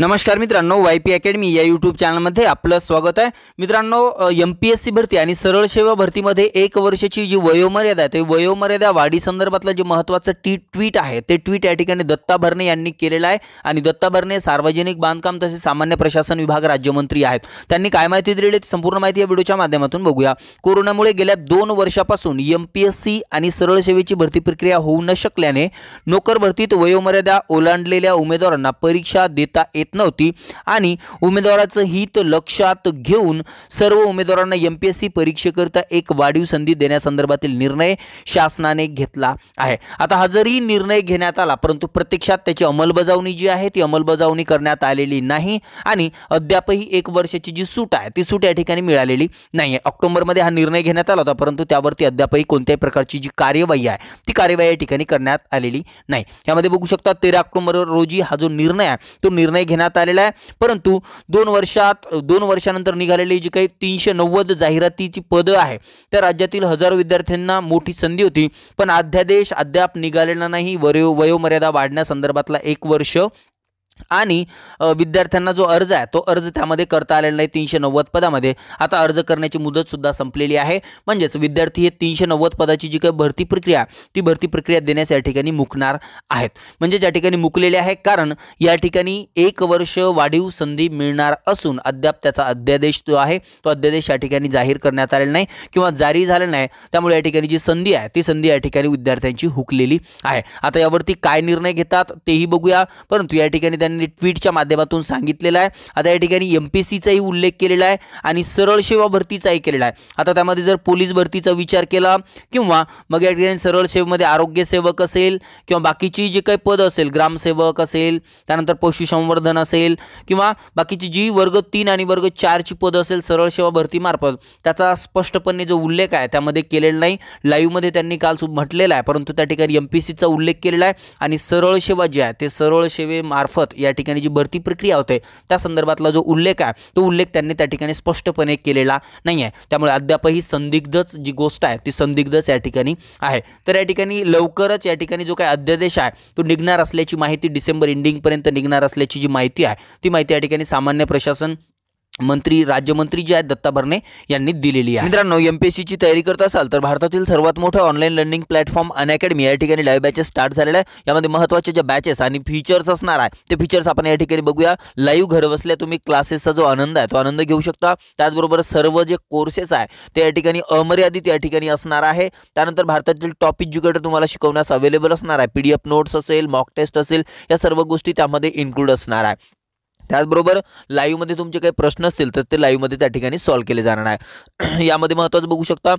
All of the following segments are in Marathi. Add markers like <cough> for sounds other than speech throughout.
नमस्कार मित्रांनो वाय पी अकॅडमी या यूट्यूब चॅनलमध्ये आपलं स्वागत आहे मित्रांनो एम पी एस सी भरती आणि सरळ सेवा भरतीमध्ये एक वर्षाची जी वयोमर्यादा आहे ते वयोमर्यादा वाढीसंदर्भातलं जे महत्त्वाचं टी ट्वीट आहे ते ट्वीट या ठिकाणी दत्ता भरणे यांनी केलेलं आहे आणि दत्ता भरणे सार्वजनिक बांधकाम तसेच सामान्य प्रशासन विभाग राज्यमंत्री आहेत त्यांनी काय माहिती दिलेली संपूर्ण माहिती या व्हिडिओच्या माध्यमातून बघूया कोरोनामुळे गेल्या दोन वर्षापासून एम पी एस सी आणि सरळ सेवेची भरती प्रक्रिया होऊ न शकल्याने नोकर भरतीत वयोमर्यादा ओलांडलेल्या उमेदवारांना परीक्षा देता येत येत नव्हती आणि उमेदवाराचं हित लक्षात घेऊन सर्व उमेदवारांना एम पी एस सी परीक्षेकरिता एक वाढीव संधी देण्यासंदर्भातील निर्णय शासनाने घेतला आहे आता हा जरी निर्णय घेण्यात आला परंतु प्रत्यक्षात त्याची अंमलबजावणी जी आहे ती अंमलबजावणी करण्यात आलेली नाही आणि अद्यापही एक वर्षाची जी सूट आहे ती सूट या ठिकाणी मिळालेली नाही आहे ऑक्टोबरमध्ये हा निर्णय घेण्यात आला होता परंतु त्यावरती अद्यापही कोणत्याही प्रकारची जी कार्यवाही आहे ती कार्यवाही या ठिकाणी करण्यात आलेली नाही यामध्ये बघू शकता तेरा ऑक्टोबर रोजी हा जो निर्णय आहे तो निर्णय घेण्यात आलेला आहे परंतु दोन वर्षात दोन वर्षानंतर निघालेली जी काही तीनशे नव्वद जाहिरातीची पदं आहे त्या राज्यातील हजारो विद्यार्थ्यांना मोठी संधी होती पण अध्यादेश अद्याप निघालेला नाही वयो वयोमर्यादा वाढण्यासंदर्भातला एक वर्ष आणि विद्यार्थ्यांना जो अर्ज आहे तो अर्ज त्यामध्ये करता आलेला नाही तीनशे नव्वद पदामध्ये आता अर्ज करण्याची मुदतसुद्धा संपलेली आहे म्हणजेच विद्यार्थी हे तीनशे नव्वद पदाची जी काही भरती प्रक्रिया ती भरती प्रक्रिया देण्यास या ठिकाणी मुकणार आहेत म्हणजे ज्या ठिकाणी मुकलेले आहे कारण या ठिकाणी एक वर्ष वाढीव संधी मिळणार असून अद्याप त्याचा अध्यादेश जो आहे तो अध्यादेश या ठिकाणी जाहीर करण्यात आलेला नाही किंवा जारी झालेला नाही त्यामुळे या ठिकाणी जी संधी आहे ती संधी या ठिकाणी विद्यार्थ्यांची हुकलेली आहे आता यावरती काय निर्णय घेतात तेही बघूया परंतु या ठिकाणी त्यांनी ट्विटच्या माध्यमातून सांगितलेलं आहे आता या ठिकाणी एम पी सीचाही उल्लेख केलेला आहे आणि सरळ सेवा भरतीचाही केलेला आहे आता त्यामध्ये जर पोलीस भरतीचा विचार केला किंवा मग या ठिकाणी सरळ सेवेमध्ये आरोग्यसेवक असेल किंवा बाकीची जी काही पद असेल ग्रामसेवक असेल त्यानंतर पशुसंवर्धन असेल किंवा बाकीची जी वर्ग तीन आणि वर्ग चारची पदं असेल सरळ सेवा भरतीमार्फत त्याचा स्पष्टपणे जो उल्लेख आहे त्यामध्ये केलेला नाही लाईव्हमध्ये त्यांनी काल म्हटलेला आहे परंतु त्या ठिकाणी एम पी सीचा उल्लेख केलेला आहे आणि सरळ सेवा जी आहे ते सरळ सेवेमार्फत या ठिकाणी जी भरती प्रक्रिया होते त्या संदर्भातला जो उल्लेख आहे तो उल्लेख त्यांनी त्या ठिकाणी स्पष्टपणे केलेला नाही आहे त्यामुळे अद्यापही संदिग्धच जी गोष्ट आहे ती संदिग्धच या ठिकाणी आहे तर या ठिकाणी लवकरच या ठिकाणी जो काही अध्यादेश आहे तो निघणार असल्याची माहिती डिसेंबर एंडिंगपर्यंत निघणार असल्याची जी माहिती आहे ती माहिती या ठिकाणी सामान्य प्रशासन मंत्री राज्यमंत्री जे आहेत दत्ता भरणे यांनी दिलेली आहे मित्रांनो एम पी एस सीची तयारी करत असाल तर भारतातील सर्वात मोठं online learning platform Unacademy या ठिकाणी लाईव्ह बॅचेस स्टार्ट झालेल्या आहे यामध्ये महत्त्वाचे जे बॅचेस आणि फीचर्स असणार आहे ते फीचर्स आपण या ठिकाणी बघूया लाईव्ह घर बसल्या तुम्ही क्लासेसचा जो आनंद आहे तो आनंद घेऊ शकता त्याचबरोबर सर्व जे कोर्सेस आहे ते या ठिकाणी अमर्यादित या ठिकाणी असणार आहे त्यानंतर भारतातील टॉप एज्युकेटर तुम्हाला शिकवण्यास अवेलेबल असणार आहे पी डी एफ नोट्स असेल मॉक टेस्ट असेल या सर्व गोष्टी त्यामध्ये इन्क्लूड असणार आहे त्याचबरोबर लाईव्हमध्ये तुमचे काही प्रश्न असतील तर ते लाईव्हमध्ये त्या ठिकाणी सॉल्व्ह केले जाणार आहे <clears throat> यामध्ये महत्त्वाचं बघू शकता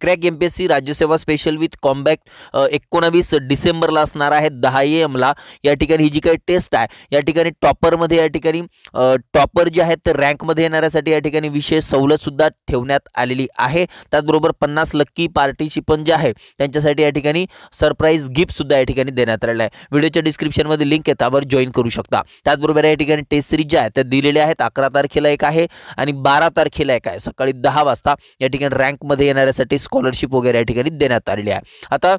crack M P S C राज्यसेवा स्पेशल विथ कॉम्बॅक्ट एकोणावीस डिसेंबरला असणार आहे दहा ए एमला या ठिकाणी ही जी काही टेस्ट आहे या ठिकाणी टॉपरमध्ये या ठिकाणी टॉपर जे आहेत ते रँकमध्ये येणाऱ्यासाठी या ठिकाणी विशेष सवलतसुद्धा ठेवण्यात आलेली आहे त्याचबरोबर पन्नास लक्की पार्टिसिपंट जे आहे त्यांच्यासाठी या ठिकाणी सरप्राईज गिफ्टसुद्धा या ठिकाणी देण्यात आलेलं आहे व्हिडिओच्या डिस्क्रिप्शनमध्ये लिंक आहे त्यावर जॉईन करू शकता त्याचबरोबर या ठिकाणी टेस्ट सिरीज ज्या आहेत त्या दिलेल्या आहेत अकरा तारखेला एक आहे आणि बारा तारखेला एक आहे सकाळी दहा वाजता या ठिकाणी रँकमध्ये येणाऱ्यासाठी स्कॉलरशिप वगैरे या ठिकाणी देण्यात आलेली आहे आता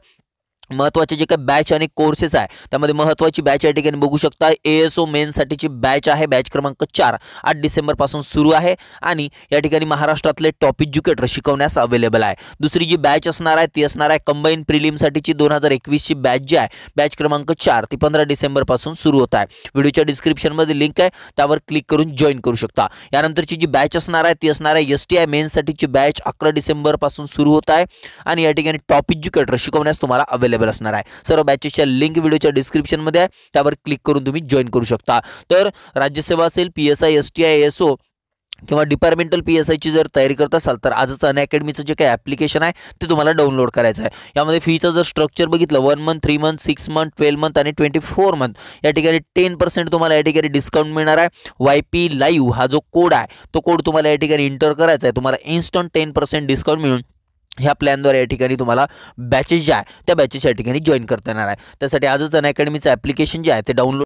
महत्त्वाचे जे काही बॅच आणि कोर्सेस आहे त्यामध्ये महत्त्वाची बॅच या ठिकाणी बघू शकता ए एस ओ मेनसाठीची बॅच आहे बॅच क्रमांक चार आठ डिसेंबरपासून सुरू आहे आणि या ठिकाणी महाराष्ट्रातले टॉप एज्युकेटर शिकवण्यास अवेलेबल आहे दुसरी जी बॅच असणार आहे ती असणार आहे कंबाईन प्रिलिमसाठीची दोन हजार एकवीसची बॅच जी आहे बॅच क्रमांक चार ती पंधरा डिसेंबरपासून सुरू होत आहे व्हिडिओच्या डिस्क्रिप्शनमध्ये लिंक आहे त्यावर क्लिक करून जॉईन करू शकता यानंतरची जी बॅच असणार आहे ती असणार आहे एस टी आय मेन्ससाठीची बॅच अकरा डिसेंबरपासून सुरू होत आहे आणि या ठिकाणी टॉप एज्युकेटर शिकवण्यास तुम्हाला अवेलेबल अवेलेबल असणार आहे सर्व बॅचेसच्या लिंक व्हिडिओच्या डिस्क्रिप्शनमध्ये आहे त्यावर क्लिक करून तुम्ही जॉईन करू शकता तर राज्यसेवा असेल PSI S I T I S O किंवा डिपार्टमेंटल पी एस आयची जर तयारी करत असाल तर आजच अनअकॅडमीचं जे काही ऍप्लिकेशन आहे ते तुम्हाला डाउनलोड करायचं आहे यामध्ये फीचं जर स्ट्रक्चर बघितलं one month three month six month twelve month आणि ट्वेंटी फोर मंथ या ठिकाणी टेन पर्सेंट तुम्हाला या ठिकाणी डिस्काउंट मिळणार आहे वाय पी लाईव्ह हा जो कोड आहे तो कोड तुम्हाला या ठिकाणी इंटर करायचा आहे तुम्हाला इन्स्टंट टेन पर्सेंट डिस्काउंट मिळून ह्या प्लॅनद्वारे या ठिकाणी तुम्हाला बॅचेस जे आहे त्या बॅचेस या ठिकाणी जॉईन करता येणार आहे त्यासाठी आजच अन अकॅडमीचं ॲप्लिकेशन जे आहे ते डाउनलोड